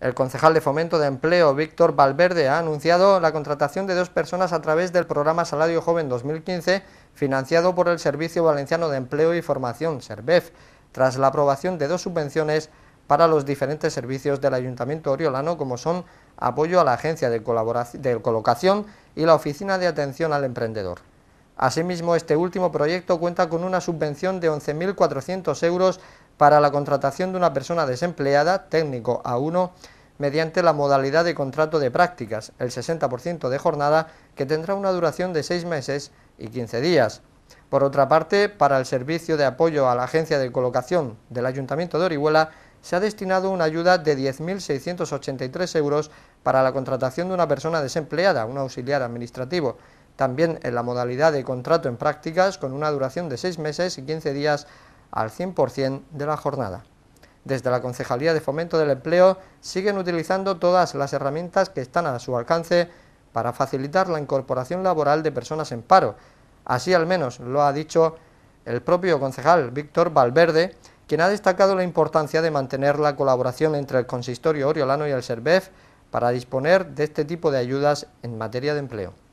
El concejal de Fomento de Empleo, Víctor Valverde, ha anunciado la contratación de dos personas a través del programa Salario Joven 2015, financiado por el Servicio Valenciano de Empleo y Formación, SERVEF, tras la aprobación de dos subvenciones para los diferentes servicios del Ayuntamiento Oriolano, como son apoyo a la Agencia de, de Colocación y la Oficina de Atención al Emprendedor. Asimismo, este último proyecto cuenta con una subvención de 11.400 euros para la contratación de una persona desempleada, técnico A1, mediante la modalidad de contrato de prácticas, el 60% de jornada, que tendrá una duración de 6 meses y 15 días. Por otra parte, para el servicio de apoyo a la agencia de colocación del Ayuntamiento de Orihuela, se ha destinado una ayuda de 10.683 euros para la contratación de una persona desempleada, un auxiliar administrativo, también en la modalidad de contrato en prácticas con una duración de 6 meses y 15 días al 100% de la jornada. Desde la Concejalía de Fomento del Empleo siguen utilizando todas las herramientas que están a su alcance para facilitar la incorporación laboral de personas en paro. Así al menos lo ha dicho el propio concejal Víctor Valverde, quien ha destacado la importancia de mantener la colaboración entre el consistorio oriolano y el SERVEF para disponer de este tipo de ayudas en materia de empleo.